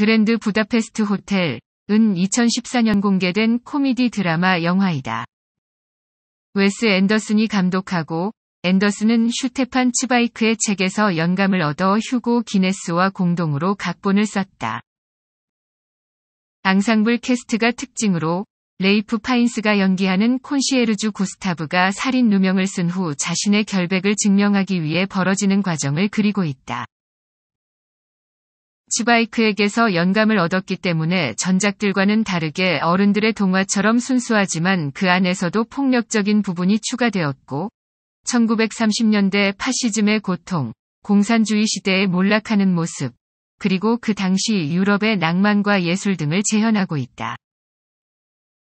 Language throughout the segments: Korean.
그랜드 부다페스트 호텔, 은 2014년 공개된 코미디 드라마 영화이다. 웨스 앤더슨이 감독하고 앤더슨은 슈테판 츠바이크의 책에서 영감을 얻어 휴고 기네스와 공동으로 각본을 썼다. 앙상블 캐스트가 특징으로 레이프 파인스가 연기하는 콘시에르주 고스타브가 살인 누명을 쓴 후 자신의 결백을 증명하기 위해 벌어지는 과정을 그리고 있다. 치바이크에게서 영감을 얻었기 때문에 전작들과는 다르게 어른들의 동화처럼 순수하지만 그 안에서도 폭력적인 부분이 추가되었고 1930년대 파시즘의 고통, 공산주의 시대에 몰락하는 모습, 그리고 그 당시 유럽의 낭만과 예술 등을 재현하고 있다.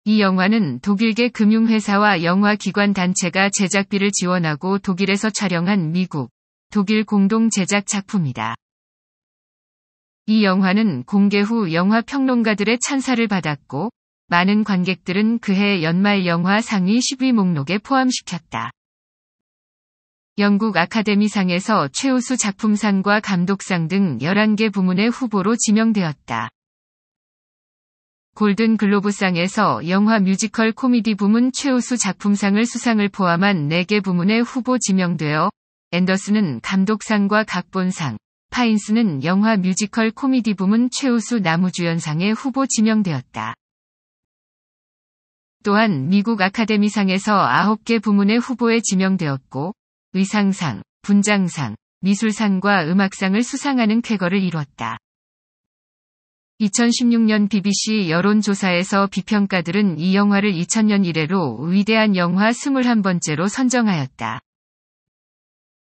이 영화는 독일계 금융회사와 영화기관 단체가 제작비를 지원하고 독일에서 촬영한 미국, 독일 공동 제작 작품이다. 이 영화는 공개 후 영화 평론가들의 찬사를 받았고 많은 관객들은 그해 연말 영화 상위 10위 목록에 포함시켰다. 영국 아카데미상에서 최우수 작품상과 감독상 등 11개 부문의 후보로 지명되었다. 골든 글로브상에서 영화 뮤지컬 코미디 부문 최우수 작품상을 수상을 포함한 4개 부문의 후보 지명되어 앤더슨은 감독상과 각본상, 파인스는 영화 뮤지컬 코미디 부문 최우수 남우주연상에 후보 지명되었다. 또한 미국 아카데미상에서 9개 부문의 후보에 지명되었고 의상상, 분장상, 미술상과 음악상을 수상하는 쾌거를 이뤘다. 2016년 BBC 여론조사에서 비평가들은 이 영화를 2000년 이래로 위대한 영화 21번째로 선정하였다.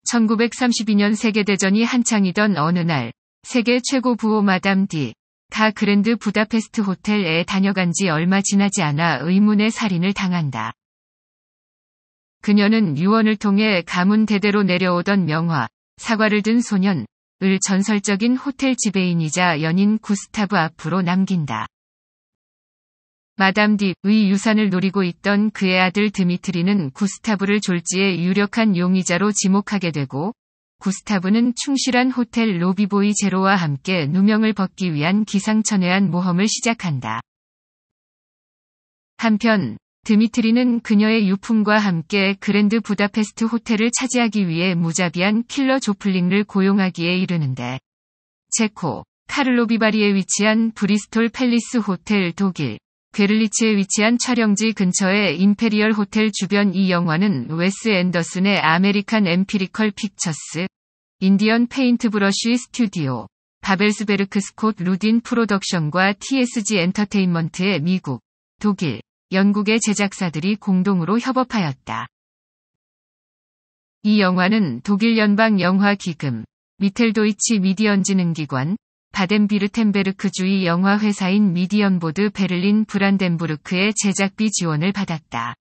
1932년 세계대전이 한창이던 어느 날, 세계 최고 부호 마담 D. 가 그랜드 부다페스트 호텔에 다녀간 지 얼마 지나지 않아 의문의 살인을 당한다. 그녀는 유언을 통해 가문 대대로 내려오던 명화, 사과를 든 소년, 을 전설적인 호텔 지배인이자 연인 구스타브 앞으로 남긴다. 마담 딥의 유산을 노리고 있던 그의 아들 드미트리는 구스타브를 졸지에 유력한 용의자로 지목하게 되고 구스타브는 충실한 호텔 로비보이 제로와 함께 누명을 벗기 위한 기상천외한 모험을 시작한다. 한편 드미트리는 그녀의 유품과 함께 그랜드 부다페스트 호텔을 차지하기 위해 무자비한 킬러 조플링을 고용하기에 이르는데 체코 카를로 비바리에 위치한 브리스톨 팰리스 호텔 독일 게를리츠에 위치한 촬영지 근처의 임페리얼 호텔 주변 이 영화는 웨스 앤더슨의 아메리칸 엠피리컬 픽처스, 인디언 페인트 브러쉬 스튜디오, 바벨스베르크 스콧 루딘 프로덕션과 TSG 엔터테인먼트의 미국, 독일, 영국의 제작사들이 공동으로 협업하였다. 이 영화는 독일 연방 영화 기금, 미텔도이치 미디언지능기관, 바덴비르텐베르크 주의 영화회사인 미디언보드 베를린 브란덴부르크의 제작비 지원을 받았다.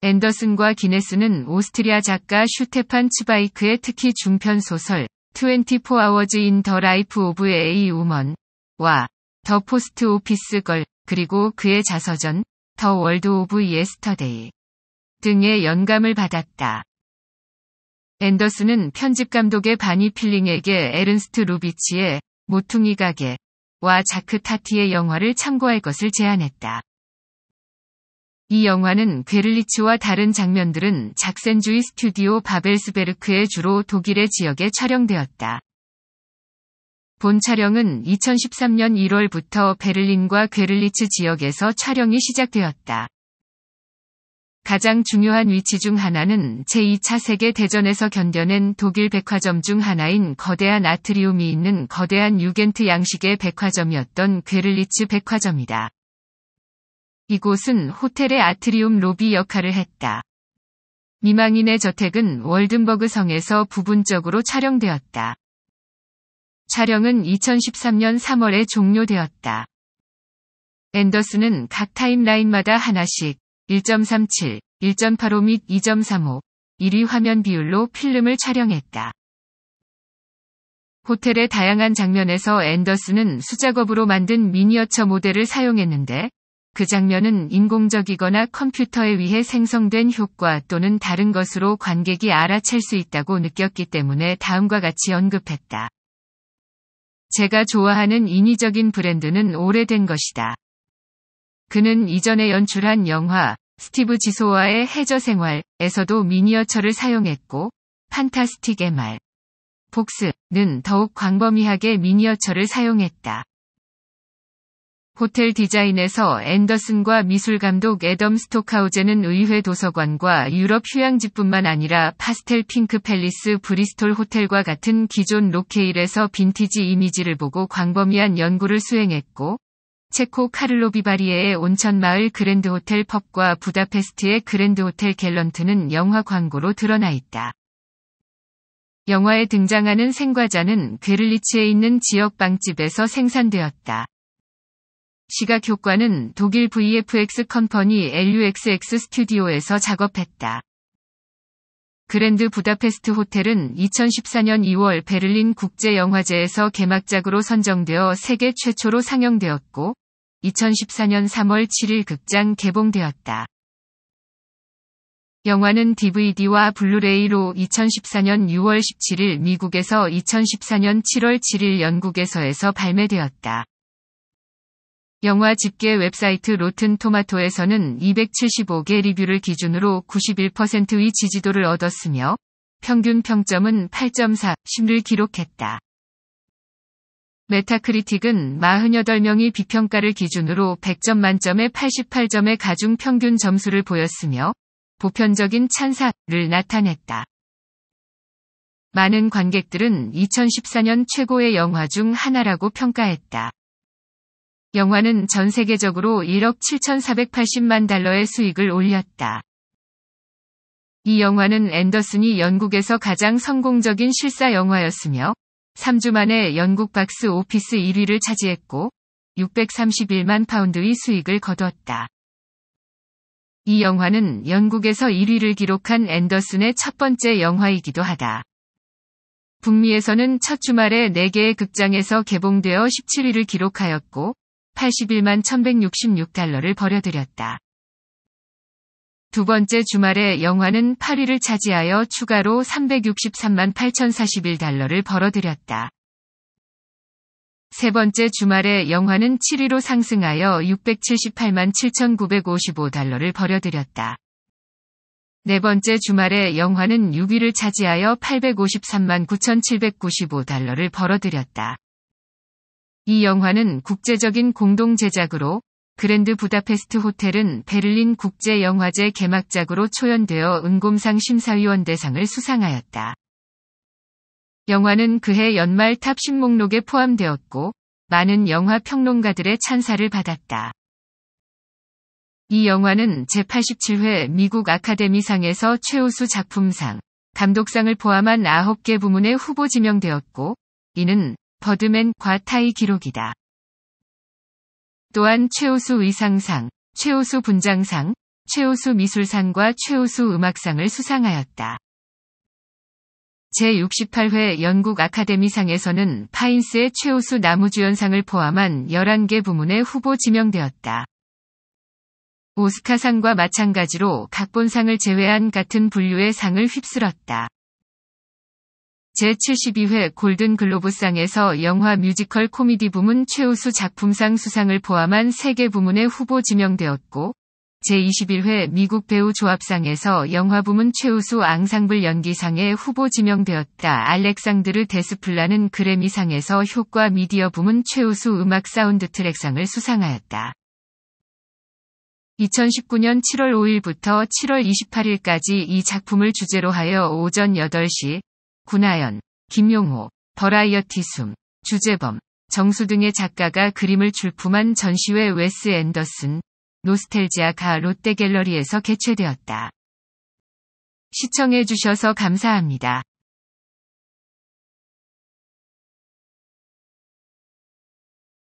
앤더슨과 기네스는 오스트리아 작가 슈테판 츠바이크의 특히 중편 소설 24 hours in the life of a woman과 더 포스트 오피스 걸 그리고 그의 자서전 더 월드 오브 예스터데이 등의 영감을 받았다. 앤더슨은 편집 감독의 바니 필링에게 에른스트 루비치의 모퉁이 가게와 자크 타티의 영화를 참고할 것을 제안했다. 이 영화는 괴를리츠와 다른 장면들은 작센주의 스튜디오 바벨스베르크의 주로 독일의 지역에 촬영되었다. 본 촬영은 2013년 1월부터 베를린과 괴를리츠 지역에서 촬영이 시작되었다. 가장 중요한 위치 중 하나는 제2차 세계대전에서 견뎌낸 독일 백화점 중 하나인 거대한 아트리움이 있는 거대한 유겐트 양식의 백화점이었던 괴를리츠 백화점이다. 이곳은 호텔의 아트리움 로비 역할을 했다. 미망인의 저택은 월든버그 성에서 부분적으로 촬영되었다. 촬영은 2013년 3월에 종료되었다. 앤더슨은 각 타임라인마다 하나씩 1.37, 1.85 및 2.35, 1위 화면 비율로 필름을 촬영했다. 호텔의 다양한 장면에서 앤더슨은 수작업으로 만든 미니어처 모델을 사용했는데 그 장면은 인공적이거나 컴퓨터에 의해 생성된 효과 또는 다른 것으로 관객이 알아챌 수 있다고 느꼈기 때문에 다음과 같이 언급했다. 제가 좋아하는 인위적인 브랜드는 오래된 것이다. 그는 이전에 연출한 영화 스티브 지소와의 해저 생활에서도 미니어처를 사용했고 판타스틱의 말 복스는 더욱 광범위하게 미니어처를 사용했다. 호텔 디자인에서 앤더슨과 미술감독 애덤 스토카우제는 의회 도서관과 유럽 휴양지뿐만 아니라 파스텔 핑크 팰리스 브리스톨 호텔과 같은 기존 로케일에서 빈티지 이미지를 보고 광범위한 연구를 수행했고, 체코 카를로 비바리에의 온천 마을 그랜드 호텔 펍과 부다페스트의 그랜드 호텔 갤런트는 영화 광고로 드러나 있다. 영화에 등장하는 생과자는 괴를리치에 있는 지역 빵집에서 생산되었다. 시각 효과는 독일 VFX 컴퍼니 LUXX 스튜디오에서 작업했다. 그랜드 부다페스트 호텔은 2014년 2월 베를린 국제영화제에서 개막작으로 선정되어 세계 최초로 상영되었고, 2014년 3월 7일 극장 개봉되었다. 영화는 DVD와 블루레이로 2014년 6월 17일 미국에서 2014년 7월 7일 영국에서에서 발매되었다. 영화 집계 웹사이트 로튼 토마토에서는 275개 리뷰를 기준으로 91%의 지지도를 얻었으며 평균 평점은 8.4, 10을 기록했다. 메타크리틱은 48명이 비평가를 기준으로 100점 만점에 88점의 가중 평균 점수를 보였으며 보편적인 찬사를 나타냈다. 많은 관객들은 2014년 최고의 영화 중 하나라고 평가했다. 영화는 전 세계적으로 1억 7,480만 달러의 수익을 올렸다. 이 영화는 앤더슨이 영국에서 가장 성공적인 실사 영화였으며 3주 만에 영국 박스 오피스 1위를 차지했고 631만 파운드의 수익을 거두었다. 이 영화는 영국에서 1위를 기록한 앤더슨의 첫 번째 영화이기도 하다. 북미에서는 첫 주말에 4개의 극장에서 개봉되어 17위를 기록하였고 81만 1166달러를 벌여들였다. 두 번째 주말에 영화는 8위를 차지하여 추가로 363만 8,041달러를 벌어들였다. 세 번째 주말에 영화는 7위로 상승하여 678만 7,955달러를 벌어들였다네 번째 주말에 영화는 6위를 차지하여 853만 9,795달러를 벌어들였다. 이 영화는 국제적인 공동 제작으로 그랜드 부다페스트 호텔은 베를린 국제영화제 개막작으로 초연되어 은곰상 심사위원 대상을 수상하였다. 영화는 그해 연말 탑10 목록에 포함되었고 많은 영화 평론가들의 찬사를 받았다. 이 영화는 제87회 미국 아카데미상에서 최우수 작품상, 감독상을 포함한 9개 부문에 후보 지명되었고 이는 버드맨과 타이 기록이다. 또한 최우수 의상상, 최우수 분장상, 최우수 미술상과 최우수 음악상을 수상하였다. 제68회 영국 아카데미상에서는 파인스의 최우수 나무주연상을 포함한 11개 부문에 후보 지명되었다. 오스카상과 마찬가지로 각본상을 제외한 같은 분류의 상을 휩쓸었다. 제72회 골든글로브상에서 영화 뮤지컬 코미디 부문 최우수 작품상 수상을 포함한 3개 부문의 후보 지명되었고, 제21회 미국 배우 조합상에서 영화 부문 최우수 앙상블 연기상의 후보 지명되었다. 알렉상드르 데스플라는 그래미상에서 효과 미디어 부문 최우수 음악 사운드 트랙상을 수상하였다. 2019년 7월 5일부터 7월 28일까지 이 작품을 주제로 하여 오전 8시 구나연, 김용호, 버라이어티 숨, 주재범, 정수 등의 작가가 그림을 출품한 전시회 웨스 앤더슨, 노스텔지아가 롯데갤러리에서 개최되었다. 시청해주셔서 감사합니다.